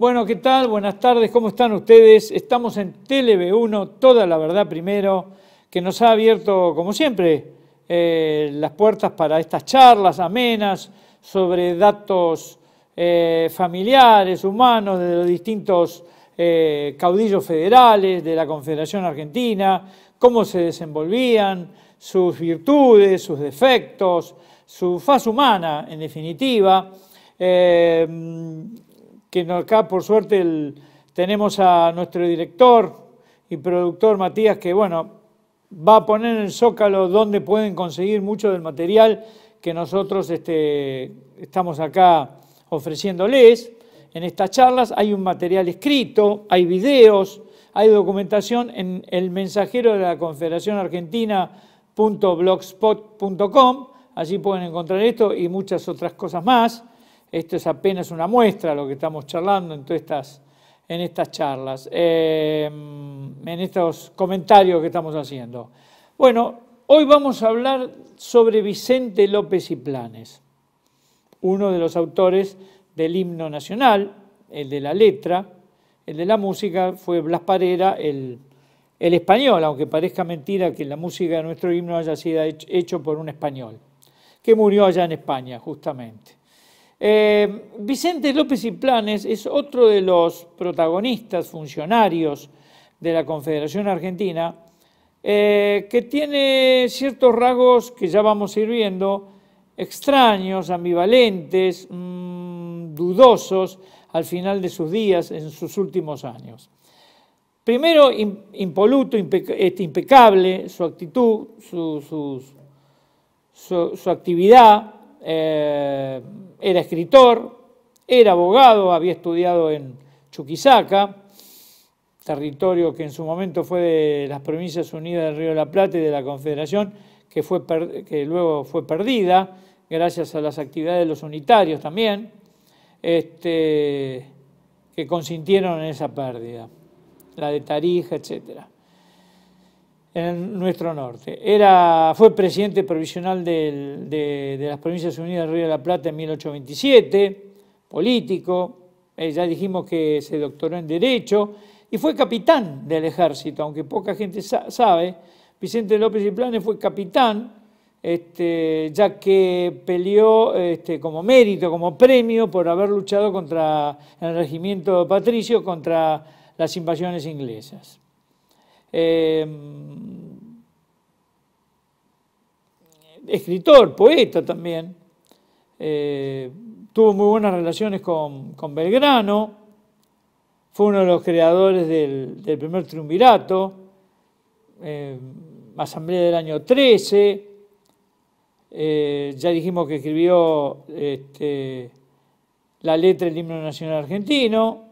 Bueno, ¿qué tal? Buenas tardes, ¿cómo están ustedes? Estamos en TeleV1, toda la verdad primero, que nos ha abierto, como siempre, eh, las puertas para estas charlas amenas sobre datos eh, familiares, humanos, de los distintos eh, caudillos federales, de la Confederación Argentina, cómo se desenvolvían, sus virtudes, sus defectos, su faz humana, en definitiva. Eh, que acá por suerte tenemos a nuestro director y productor Matías, que bueno, va a poner en el zócalo donde pueden conseguir mucho del material que nosotros este, estamos acá ofreciéndoles. En estas charlas hay un material escrito, hay videos, hay documentación en el mensajero de la Confederación Argentina.blogspot.com. Allí pueden encontrar esto y muchas otras cosas más. Esto es apenas una muestra de lo que estamos charlando en estas, charlas, eh, en estos comentarios que estamos haciendo. Bueno, hoy vamos a hablar sobre Vicente López y Planes, uno de los autores del himno nacional, el de la letra, el de la música fue Blas Parera, el, español, aunque parezca mentira que la música de nuestro himno haya sido hecho por un español, que murió allá en España, justamente. Eh, Vicente López y Planes es otro de los protagonistas, funcionarios de la Confederación Argentina, eh, que tiene ciertos rasgos que ya vamos a ir viendo, extraños, ambivalentes, mm, dudosos al final de sus días, en sus últimos años. Primero, impoluto, este, impecable, su actitud, su, actividad. Eh, era escritor, era abogado, había estudiado en Chuquisaca, territorio que en su momento fue de las Provincias Unidas del Río de la Plata y de la Confederación, que, luego fue perdida gracias a las actividades de los unitarios también, este, que consintieron en esa pérdida, la de Tarija, etcétera en nuestro norte. fue presidente provisional de, las Provincias Unidas del Río de la Plata en 1827, político, eh, ya dijimos que se doctoró en Derecho, y fue capitán del ejército, aunque poca gente sabe. Vicente López y Planes fue capitán, este, ya que peleó este, como mérito, como premio, por haber luchado contra el regimiento patricio contra las invasiones inglesas. Em, escritor, poeta también. Eh, tuvo muy buenas relaciones con, Belgrano, fue uno de los creadores del, primer triunvirato, em, asamblea del año 13, eh, ya dijimos que escribió este, la letra del himno nacional argentino,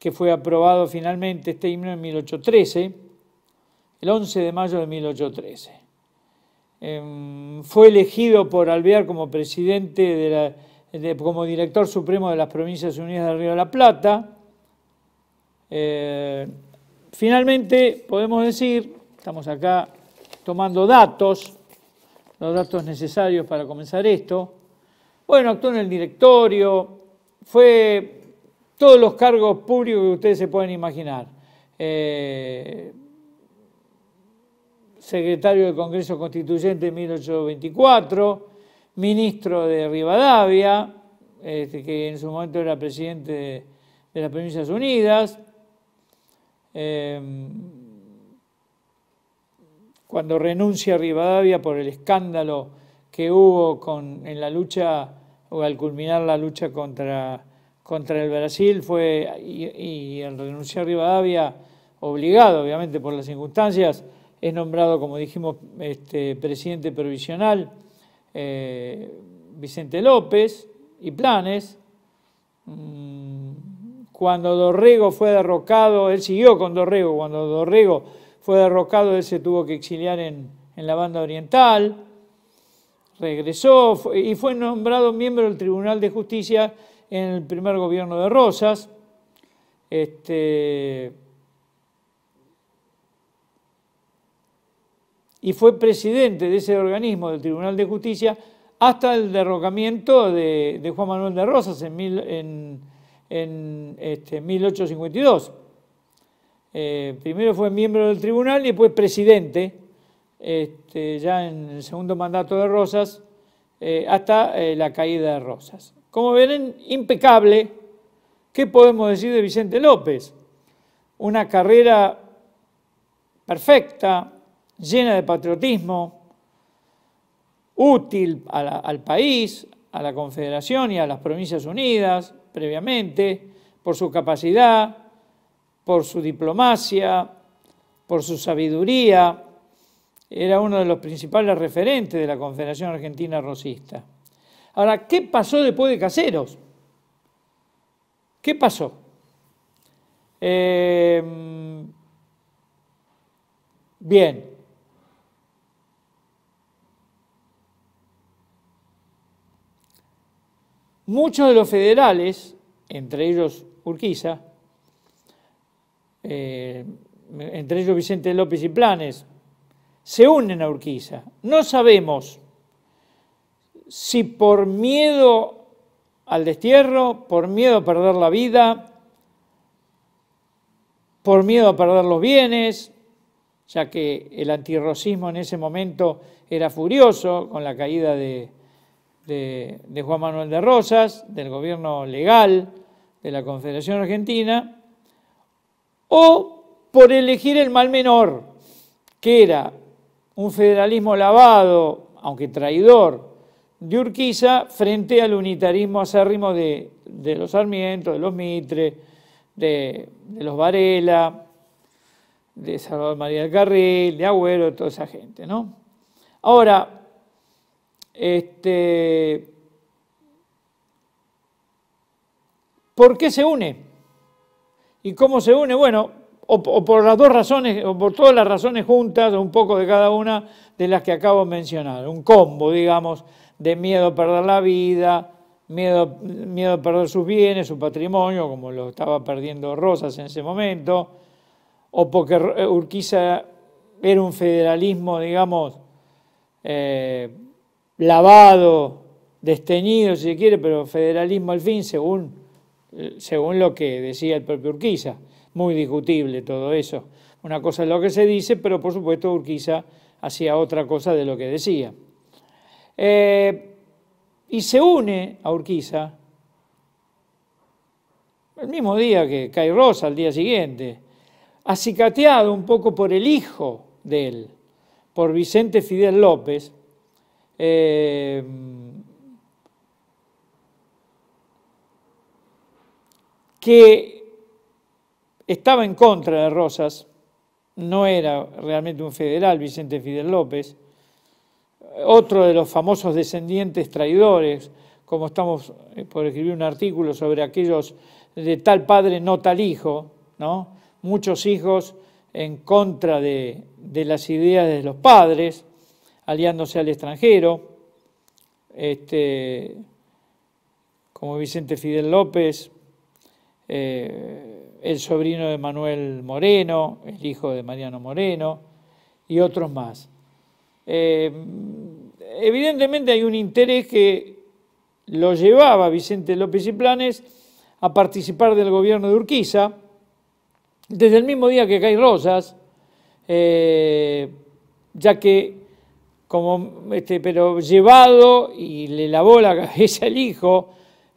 que fue aprobado finalmente este himno en 1813, el 11 de mayo de 1813. Em, fue elegido por Alvear como presidente, de la, como director supremo de las Provincias Unidas del Río de la Plata. Eh, finalmente, podemos decir, estamos acá tomando datos, los datos necesarios para comenzar esto. Bueno, actuó en el directorio, fue todos los cargos públicos que ustedes se pueden imaginar. Eh, secretario del Congreso Constituyente en 1824, ministro de Rivadavia, este, que en su momento era presidente de, las Provincias Unidas, em, cuando renuncia a Rivadavia por el escándalo que hubo en la lucha o al culminar la lucha contra contra el Brasil fue, y, al renunciar Rivadavia, obligado obviamente por las circunstancias, es nombrado, como dijimos, este, presidente provisional eh, Vicente López y Planes. Mm, cuando Dorrego fue derrocado, él siguió con Dorrego, cuando Dorrego fue derrocado, él se tuvo que exiliar en, en la banda oriental, regresó y fue nombrado miembro del Tribunal de Justicia en el primer gobierno de Rosas. Este, y fue presidente de ese organismo del Tribunal de Justicia hasta el derrocamiento de, Juan Manuel de Rosas en, 1852. Este, eh, primero fue miembro del tribunal y después presidente, este, ya en el segundo mandato de Rosas, eh, hasta eh, la caída de Rosas. Como ven, impecable. ¿Qué podemos decir de Vicente López? Una carrera perfecta, llena de patriotismo, útil al país, a la Confederación y a las Provincias Unidas previamente, por su capacidad, por su diplomacia, por su sabiduría. Era uno de los principales referentes de la Confederación Argentina Rosista. Ahora, ¿qué pasó después de Caseros? ¿Qué pasó? Em, bien. Muchos de los federales, entre ellos Urquiza, eh, entre ellos Vicente López y Planes, se unen a Urquiza. No sabemos si por miedo al destierro, por miedo a perder la vida, por miedo a perder los bienes, ya que el antirrocismo en ese momento era furioso con la caída de, de Juan Manuel de Rosas, del gobierno legal de la Confederación Argentina, o por elegir el mal menor, que era un federalismo lavado, aunque traidor, de Urquiza frente al unitarismo acérrimo de, de los Sarmiento, de los Mitre, de, los Varela, de Salvador María del Carril, de Agüero, de toda esa gente, ¿no? Ahora, este, ¿por qué se une? ¿Y cómo se une? Bueno, o, por las dos razones, o por todas las razones juntas, un poco de cada una de las que acabo de mencionar, un combo, digamos, de miedo a perder la vida, miedo, miedo a perder sus bienes, su patrimonio, como lo estaba perdiendo Rosas en ese momento, o porque eh, Urquiza era un federalismo, digamos, eh, lavado, desteñido, si se quiere, pero federalismo al fin, según, según lo que decía el propio Urquiza. Muy discutible todo eso. Una cosa es lo que se dice, pero por supuesto Urquiza hacía otra cosa de lo que decía. Eh, y se une a Urquiza el mismo día que cae Rosa, al día siguiente, acicateado un poco por el hijo de él, por Vicente Fidel López, eh, que estaba en contra de Rosas, no era realmente un federal Vicente Fidel López, otro de los famosos descendientes traidores, como estamos eh, por escribir un artículo sobre aquellos de tal padre, no tal hijo, ¿no? muchos hijos en contra de, las ideas de los padres, aliándose al extranjero, este, como Vicente Fidel López, eh, el sobrino de Manuel Moreno, el hijo de Mariano Moreno, y otros más. Eh, evidentemente hay un interés que lo llevaba Vicente López y Planes a participar del gobierno de Urquiza, desde el mismo día que cae Rosas, eh, ya que, como, este, pero llevado y le lavó la cabeza al hijo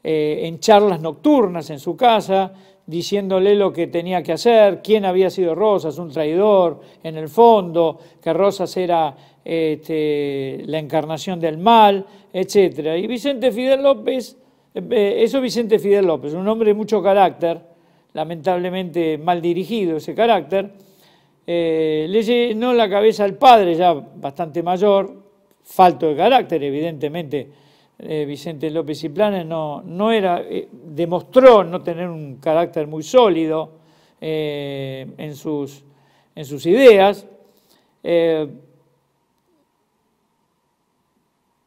eh, en charlas nocturnas en su casa, diciéndole lo que tenía que hacer, quién había sido Rosas, un traidor, en el fondo, que Rosas era este, la encarnación del mal, etc. Y Vicente Fidel López, eh, eh, eso Vicente Fidel López, un hombre de mucho carácter, lamentablemente mal dirigido ese carácter, eh, le llenó la cabeza al padre, ya bastante mayor, falto de carácter, evidentemente. Vicente López y Planes no, no era, demostró no tener un carácter muy sólido en, sus, en sus ideas.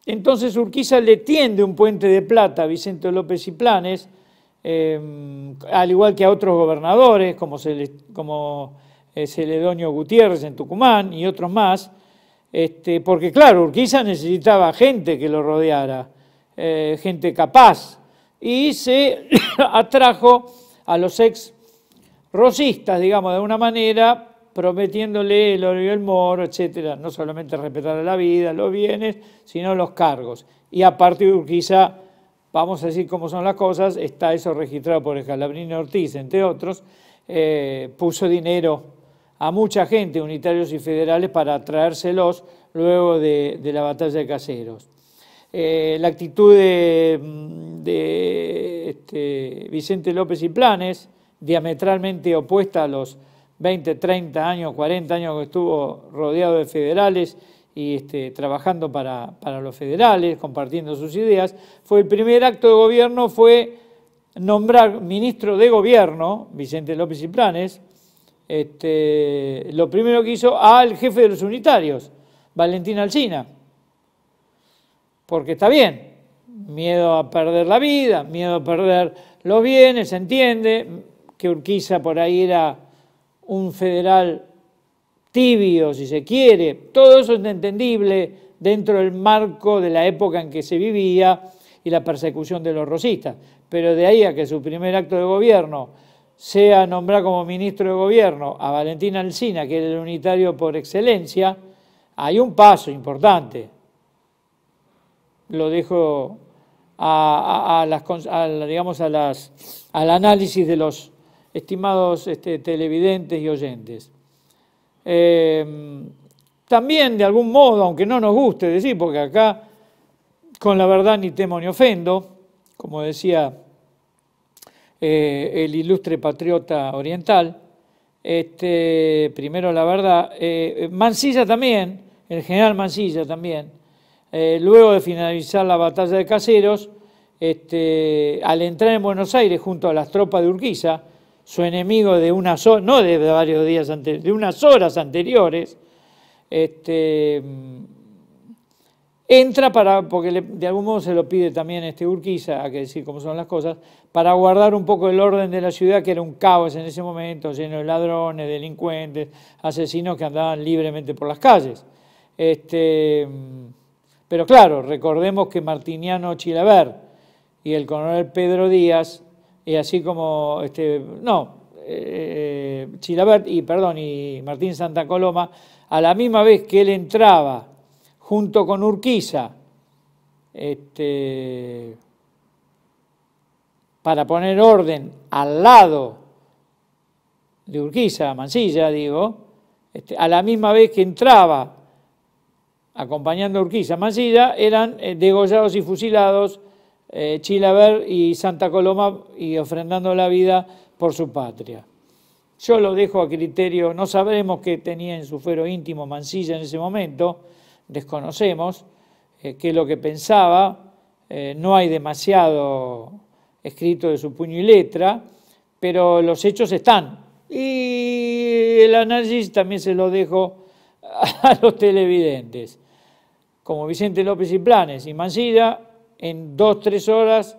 Entonces Urquiza le tiende un puente de plata a Vicente López y Planes, em, al igual que a otros gobernadores, como, como eh, Celedonio Gutiérrez en Tucumán y otros más, este, porque claro, Urquiza necesitaba gente que lo rodeara, eh, gente capaz, y se atrajo a los ex rosistas, digamos, de una manera, prometiéndole el oro y el moro, etcétera, no solamente respetar la vida, los bienes, sino los cargos. Y a de Urquiza, vamos a decir cómo son las cosas, está eso registrado por Escalabrino Ortiz, entre otros, eh, puso dinero a mucha gente, unitarios y federales, para traérselos luego de, la batalla de Caseros. Eh, la actitud de, este, Vicente López y Planes, diametralmente opuesta a los 20, 30 años, 40 años que estuvo rodeado de federales y este, trabajando para, los federales, compartiendo sus ideas, fue el primer acto de gobierno, fue nombrar ministro de gobierno, Vicente López y Planes, este, lo primero que hizo al jefe de los unitarios, Valentín Alcina. Porque está bien, miedo a perder la vida, miedo a perder los bienes, se entiende que Urquiza por ahí era un federal tibio, si se quiere. Todo eso es entendible dentro del marco de la época en que se vivía y la persecución de los rosistas. Pero de ahí a que su primer acto de gobierno sea nombrar como ministro de gobierno a Valentín Alsina, que era el unitario por excelencia, hay un paso importante. Lo dejo a, las, digamos, a al análisis de los estimados este, televidentes y oyentes. Em, también, de algún modo, aunque no nos guste decir, porque acá con la verdad ni temo ni ofendo, como decía eh, el ilustre patriota oriental, este, primero la verdad, eh, Mansilla también, el general Mansilla también, eh, luego de finalizar la batalla de Caseros, este, al entrar en Buenos Aires junto a las tropas de Urquiza, su enemigo de unas horas, no de varios días anteriores, de unas horas anteriores, este, mm, entra para, porque de algún modo se lo pide también este Urquiza, hay que decir cómo son las cosas, para guardar un poco el orden de la ciudad, que era un caos en ese momento, lleno de ladrones, delincuentes, asesinos que andaban libremente por las calles. Este, mm, pero claro, recordemos que Martiniano Chilaver y el coronel Pedro Díaz y así como, este, no, Chilabert eh, y, perdón, y Martín Santa Coloma, a la misma vez que él entraba junto con Urquiza, este, para poner orden al lado de Urquiza, Mansilla, digo, este, a la misma vez que entraba acompañando a Urquiza, Mansilla, eran eh, degollados y fusilados eh, Chilaver y Santa Coloma y ofrendando la vida por su patria. Yo lo dejo a criterio, no sabremos qué tenía en su fuero íntimo Mancilla en ese momento, desconocemos eh, qué es lo que pensaba, eh, no hay demasiado escrito de su puño y letra, pero los hechos están. Y el análisis también se lo dejo a los televidentes, como Vicente López y Planes y Mancilla en dos, tres horas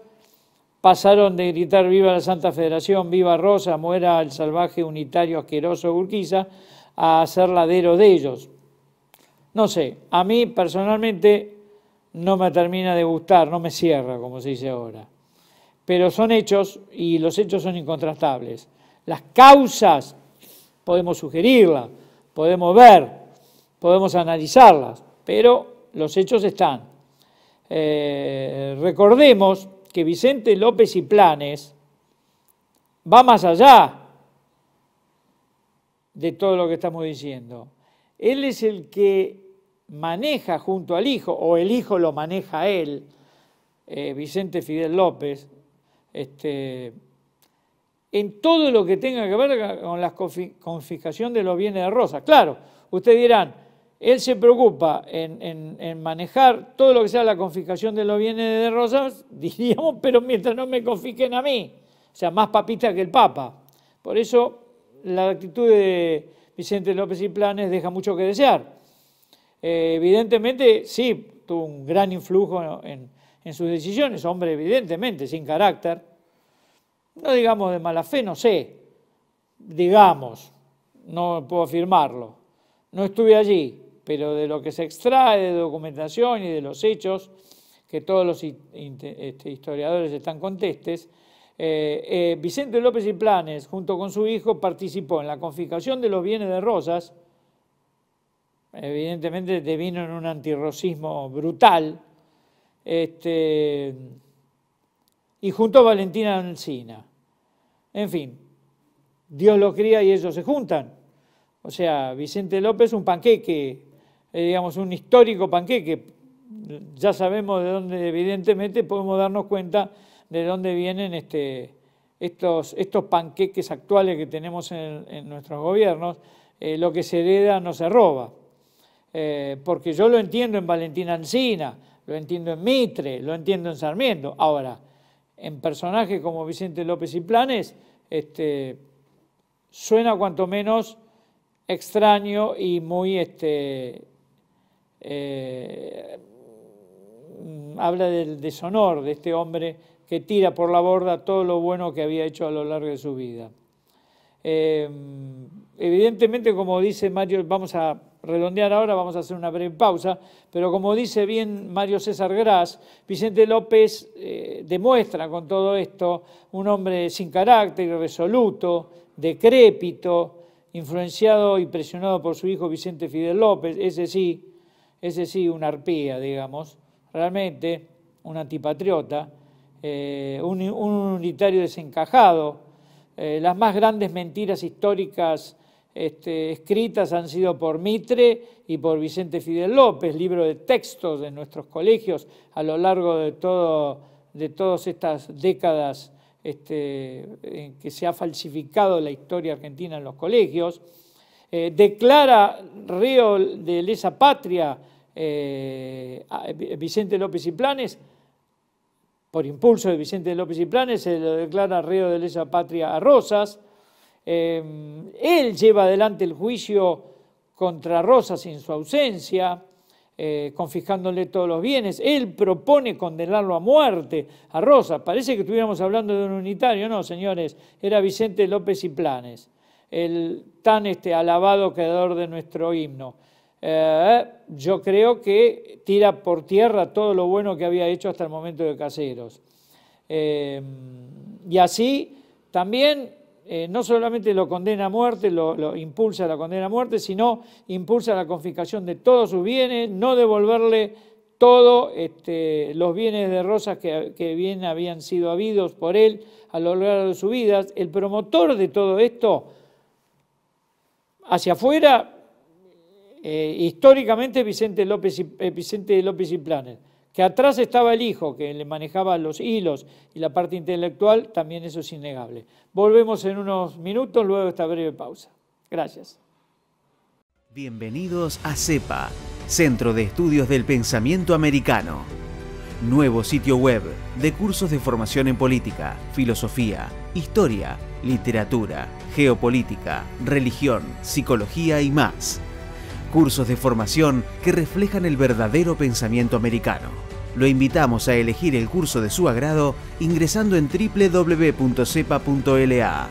pasaron de gritar viva la Santa Federación, viva Rosa, muera el salvaje unitario asqueroso Urquiza, a hacer ladero de ellos. No sé, a mí personalmente no me termina de gustar, no me cierra, como se dice ahora. Pero son hechos y los hechos son incontrastables. Las causas podemos sugerirlas, podemos ver, podemos analizarlas, pero los hechos están. Eh, recordemos que Vicente López y Planes va más allá de todo lo que estamos diciendo. Él es el que maneja junto al hijo, o el hijo lo maneja él, eh, Vicente Fidel López, este, en todo lo que tenga que ver con la confiscación de los bienes de Rosa. Claro, ustedes dirán, él se preocupa en, manejar todo lo que sea la confiscación de los bienes de Rosas, diríamos, pero mientras no me confisquen a mí, o sea, más papista que el Papa. Por eso la actitud de Vicente López y Planes deja mucho que desear. Eh, evidentemente, sí, tuvo un gran influjo en, en sus decisiones, hombre, evidentemente, sin carácter. No digamos de mala fe, no sé, digamos, no puedo afirmarlo. No estuve allí, pero de lo que se extrae de documentación y de los hechos que todos los este, historiadores están contestes, eh, eh, Vicente López y Planes, junto con su hijo, participó en la confiscación de los bienes de Rosas, evidentemente vino en un antirrocismo brutal, este, y junto a Valentina Ancina. En fin, Dios lo cría y ellos se juntan. O sea, Vicente López, un panqueque eh, digamos, un histórico panqueque. Ya sabemos de dónde, evidentemente, podemos darnos cuenta de dónde vienen este, estos, estos panqueques actuales que tenemos en, nuestros gobiernos. Eh, lo que se hereda no se roba. Eh, porque yo lo entiendo en Valentín Ancina, lo entiendo en Mitre, lo entiendo en Sarmiento. Ahora, en personajes como Vicente López y Planes, este, suena cuanto menos extraño y muy este, eh, habla del deshonor de este hombre que tira por la borda todo lo bueno que había hecho a lo largo de su vida. Eh, evidentemente, como dice Mario, vamos a redondear ahora, vamos a hacer una breve pausa, pero como dice bien Mario César Gras, Vicente López eh, demuestra con todo esto un hombre sin carácter, irresoluto, decrépito, influenciado y presionado por su hijo Vicente Fidel López, ese sí, ese sí, una arpía, digamos, realmente, un antipatriota, eh, un, unitario desencajado. Eh, las más grandes mentiras históricas este, escritas han sido por Mitre y por Vicente Fidel López, libro de textos de nuestros colegios a lo largo de, todas estas décadas este, en que se ha falsificado la historia argentina en los colegios. Eh, declara río de lesa patria eh, eh Vicente López y Planes, por impulso de Vicente López y Planes, se lo declara río de lesa patria a Rosas. Eh, él lleva adelante el juicio contra Rosas en su ausencia, confiscándole todos los bienes. Él propone condenarlo a muerte a Rosas. Parece que estuviéramos hablando de un unitario, no, señores, era Vicente López y Planes el tan este alabado creador de nuestro himno. Eh, yo creo que tira por tierra todo lo bueno que había hecho hasta el momento de Caseros. Eh, y así también eh, no solamente lo condena a muerte, lo, impulsa a la condena a muerte, sino impulsa la confiscación de todos sus bienes, no devolverle todos este, los bienes de Rosas que, que, bien habían sido habidos por él a lo largo de su vida. El promotor de todo esto hacia afuera, eh, históricamente Vicente López, y, eh, Vicente López y Planes, que atrás estaba el hijo, que le manejaba los hilos y la parte intelectual, también eso es innegable. Volvemos en unos minutos luego de esta breve pausa. Gracias. Bienvenidos a CEPA, Centro de Estudios del Pensamiento Americano. Nuevo sitio web de cursos de formación en política, filosofía, historia, literatura, geopolítica, religión, psicología y más. Cursos de formación que reflejan el verdadero pensamiento americano. Lo invitamos a elegir el curso de su agrado ingresando en www.cepa.la.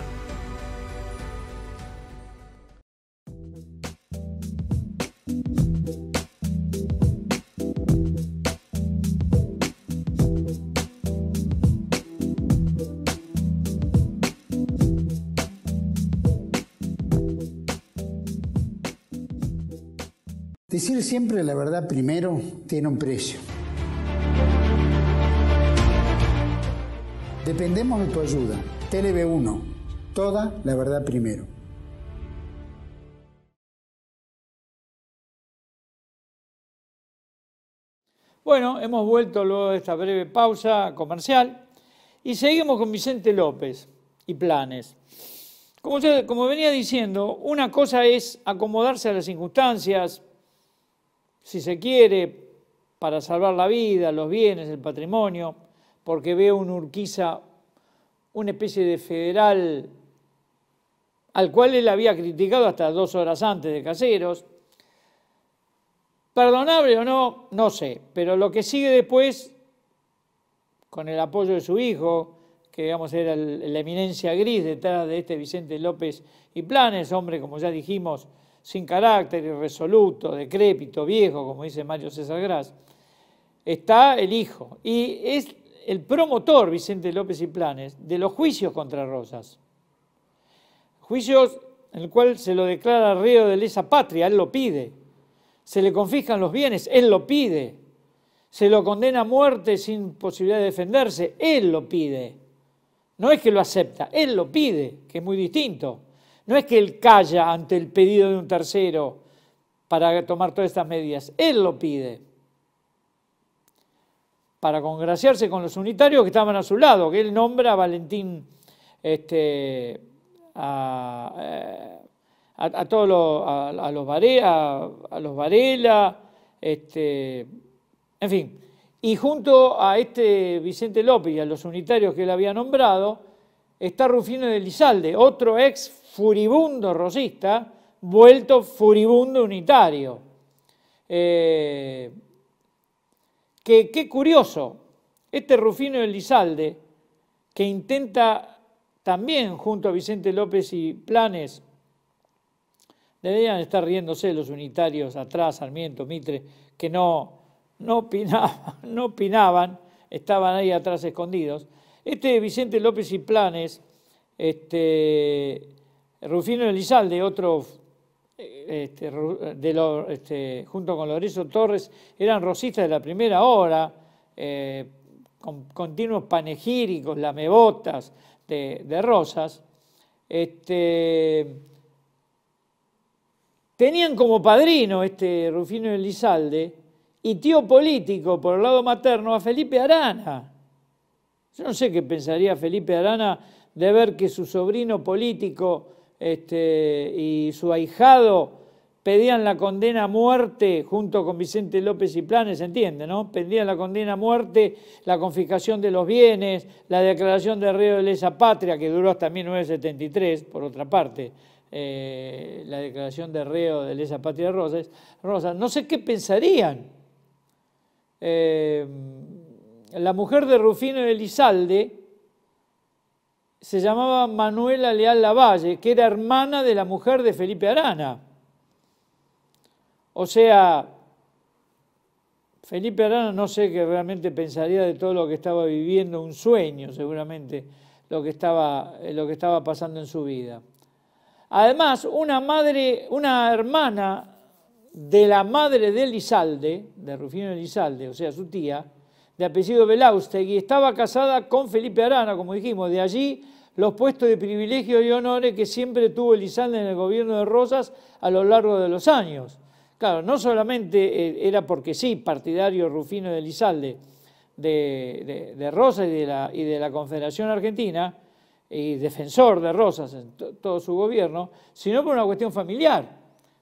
siempre la verdad primero tiene un precio. Dependemos de tu ayuda. tv 1 Toda la verdad primero. Bueno, hemos vuelto luego de esta breve pausa comercial y seguimos con Vicente López y planes. Como, como venía diciendo, una cosa es acomodarse a las circunstancias, si se quiere, para salvar la vida, los bienes, el patrimonio, porque veo un Urquiza, una especie de federal al cual él había criticado hasta dos horas antes de Caseros. Perdonable o no, no sé, pero lo que sigue después, con el apoyo de su hijo, que digamos era la eminencia gris detrás de este Vicente López y Planes, hombre, como ya dijimos, sin carácter, irresoluto, decrépito, viejo, como dice Mario César Gras, está el hijo. Y es el promotor, Vicente López y Planes, de los juicios contra Rosas. Juicios en el cual se lo declara Río de lesa patria, él lo pide. Se le confiscan los bienes, él lo pide. Se lo condena a muerte sin posibilidad de defenderse, él lo pide. No es que lo acepta, él lo pide, que es muy distinto. No es que él calla ante el pedido de un tercero para tomar todas estas medidas, él lo pide para congraciarse con los unitarios que estaban a su lado, que él nombra a Valentín este, eh, a, todos los, los Varela, este, en fin. Y junto a este Vicente López y a los unitarios que él había nombrado, está Rufino de Lizalde, otro ex furibundo rosista, vuelto furibundo unitario. Eh, qué curioso, este Rufino Elizalde, que intenta también junto a Vicente López y Planes, deberían estar riéndose los unitarios atrás, Sarmiento, Mitre, que no, no, opinaban, no opinaban, estaban ahí atrás escondidos. Este Vicente López y Planes, este, Rufino Elizalde, otro este, este, junto con Lorenzo Torres, eran rosistas de la primera hora, eh, con continuos panegíricos, lamebotas de, rosas, este, tenían como padrino este Rufino Elizalde y tío político por el lado materno a Felipe Arana. Yo no sé qué pensaría Felipe Arana de ver que su sobrino político este, y su ahijado pedían la condena a muerte junto con Vicente López y Planes, entiende, ¿no? Pedían la condena a muerte, la confiscación de los bienes, la declaración de reo de lesa patria, que duró hasta 1973, por otra parte, eh, la declaración de reo de lesa patria de Rosas, No sé qué pensarían. Eh, la mujer de Rufino Elizalde, se llamaba Manuela Leal Lavalle, que era hermana de la mujer de Felipe Arana. O sea, Felipe Arana no sé qué realmente pensaría de todo lo que estaba viviendo, un sueño seguramente, lo que estaba, eh, lo que estaba pasando en su vida. Además, una madre, una hermana de la madre de Elizalde, de Rufino Elizalde, o sea, su tía, de apellido y estaba casada con Felipe Arana, como dijimos, de allí los puestos de privilegio y honores que siempre tuvo Elizalde en el gobierno de Rosas a lo largo de los años. Claro, no solamente eh, era porque sí, partidario Rufino de Elizalde, de, de, de Rosas y de, y de la Confederación Argentina, y defensor de Rosas en todo su gobierno, sino por una cuestión familiar.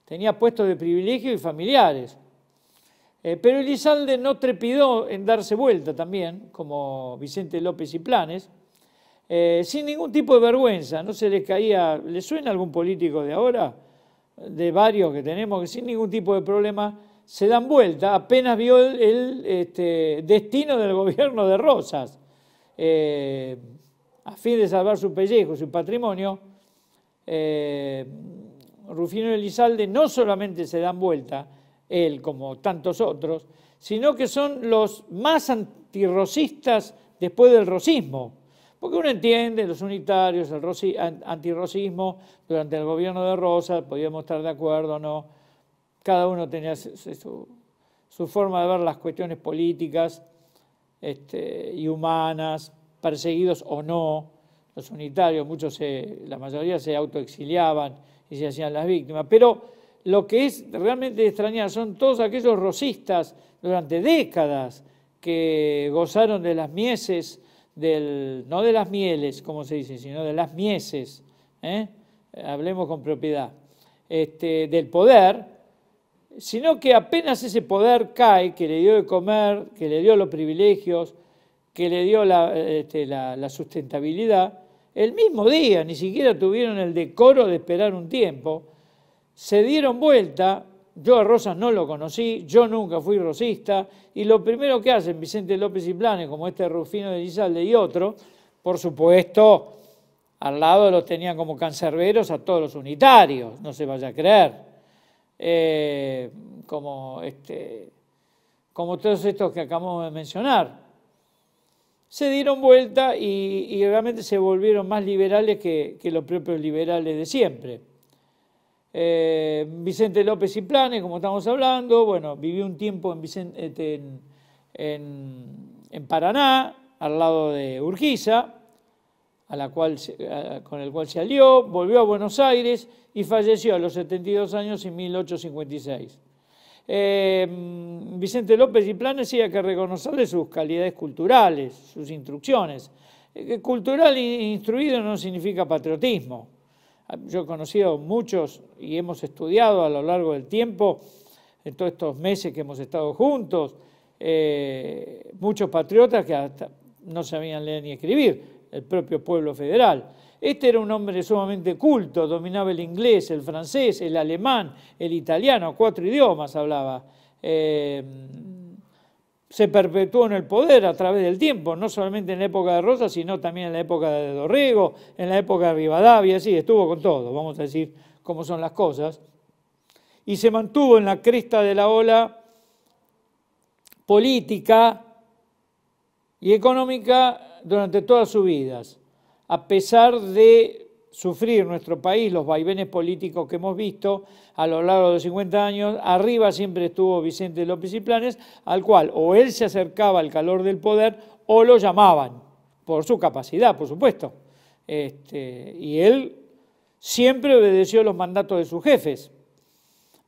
Tenía puestos de privilegio y familiares. Eh, pero Elizalde no trepidó en darse vuelta también, como Vicente López y Planes, eh, sin ningún tipo de vergüenza, no se les caía, ¿le suena algún político de ahora? De varios que tenemos que sin ningún tipo de problema se dan vuelta, apenas vio el, este, destino del gobierno de Rosas. Eh, a fin de salvar su pellejo, su patrimonio, Rufino y Elizalde no solamente se dan vuelta, él como tantos otros, sino que son los más antirrocistas después del rosismo. Porque uno entiende, los unitarios, el antirrocismo, durante el gobierno de Rosa, podíamos estar de acuerdo o no, cada uno tenía su, forma de ver las cuestiones políticas este, y humanas, perseguidos o no, los unitarios, muchos la mayoría se autoexiliaban y se hacían las víctimas, pero lo que es realmente extrañar son todos aquellos rosistas durante décadas que gozaron de las mieses, del, no de las mieles, como se dice, sino de las mieses, ¿eh? hablemos con propiedad, este, del poder, sino que apenas ese poder cae, que le dio de comer, que le dio los privilegios, que le dio la este, sustentabilidad, el mismo día, ni siquiera tuvieron el decoro de esperar un tiempo, se dieron vuelta, yo a Rosas no lo conocí, yo nunca fui rosista, y lo primero que hacen Vicente López y Planes, como este Rufino de Gisalde y otro, por supuesto, al lado los tenían como cancerberos a todos los unitarios, no se vaya a creer, eh, como, este, como todos estos que acabamos de mencionar. Se dieron vuelta y, realmente se volvieron más liberales que los propios liberales de siempre. Eh, Vicente López y Planes, como estamos hablando, bueno, vivió un tiempo este, en, Paraná, al lado de Urquiza, con el cual se alió, volvió a Buenos Aires y falleció a los 72 años en 1856. Eh, Vicente López y Planes sí hay que reconocerle sus calidades culturales, sus instrucciones. Eh, cultural instruido no significa patriotismo, yo he conocido muchos y hemos estudiado a lo largo del tiempo, en todos estos meses que hemos estado juntos, eh, muchos patriotas que hasta no sabían leer ni escribir, el propio pueblo federal. Este era un hombre sumamente culto, dominaba el inglés, el francés, el alemán, el italiano, cuatro idiomas hablaba. Eh, se perpetuó en el poder a través del tiempo, no solamente en la época de Rosa, sino también en la época de Dorrego, en la época de Rivadavia, sí, estuvo con todo, vamos a decir cómo son las cosas, y se mantuvo en la cresta de la ola política y económica durante todas sus vidas, a pesar de sufrir nuestro país los vaivenes políticos que hemos visto a lo largo de los 50 años. Arriba siempre estuvo Vicente López y Planes, al cual o él se acercaba al calor del poder o lo llamaban, por su capacidad, por supuesto. Este, y él siempre obedeció los mandatos de sus jefes.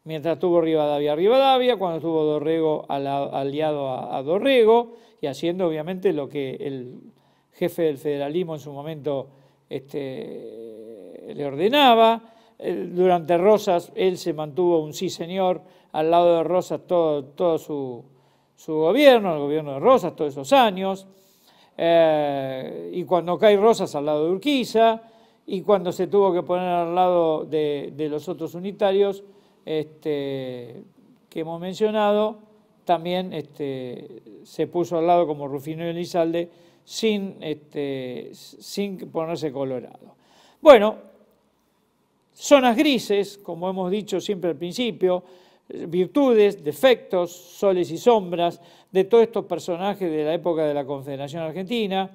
Mientras estuvo Rivadavia, Rivadavia, cuando estuvo Dorrego aliado a, Dorrego y haciendo obviamente lo que el jefe del federalismo en su momento este, eh, le ordenaba. Durante Rosas él se mantuvo un sí señor al lado de Rosas todo, su, gobierno, el gobierno de Rosas todos esos años. Eh, y cuando cae Rosas al lado de Urquiza, y cuando se tuvo que poner al lado de, los otros unitarios este, que hemos mencionado, también este, se puso al lado como Rufino y Elizalde sin este, ponerse colorado. Bueno, zonas grises, como hemos dicho siempre al principio, virtudes, defectos, soles y sombras de todos estos personajes de la época de la Confederación Argentina,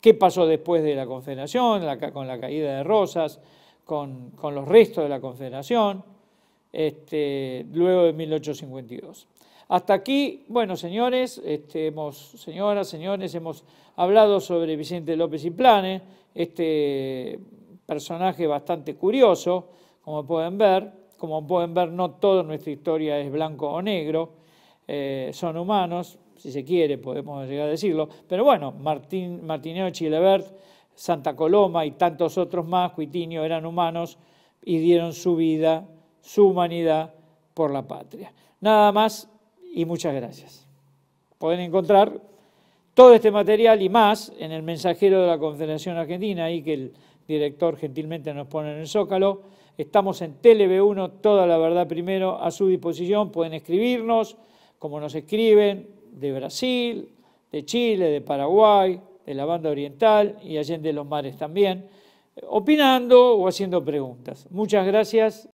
qué pasó después de la Confederación, con la caída de Rosas, con, los restos de la Confederación, este, luego de 1852. Hasta aquí, bueno, señores, este, señoras, señores, hemos hablado sobre Vicente López y Planes, este personaje bastante curioso, como pueden ver. Como pueden ver, no toda nuestra historia es blanco o negro, eh, son humanos, si se quiere, podemos llegar a decirlo. Pero bueno, Martín, Martineo Chilebert, Santa Coloma y tantos otros más, Cuitinio, eran humanos y dieron su vida, su humanidad por la patria. Nada más y muchas gracias. Pueden encontrar todo este material y más en el mensajero de la Confederación Argentina, ahí que el director gentilmente nos ponen en el zócalo. Estamos en telev 1 toda la verdad primero a su disposición. Pueden escribirnos, como nos escriben, de Brasil, de Chile, de Paraguay, de la banda oriental y Allende los Mares también, opinando o haciendo preguntas. Muchas gracias.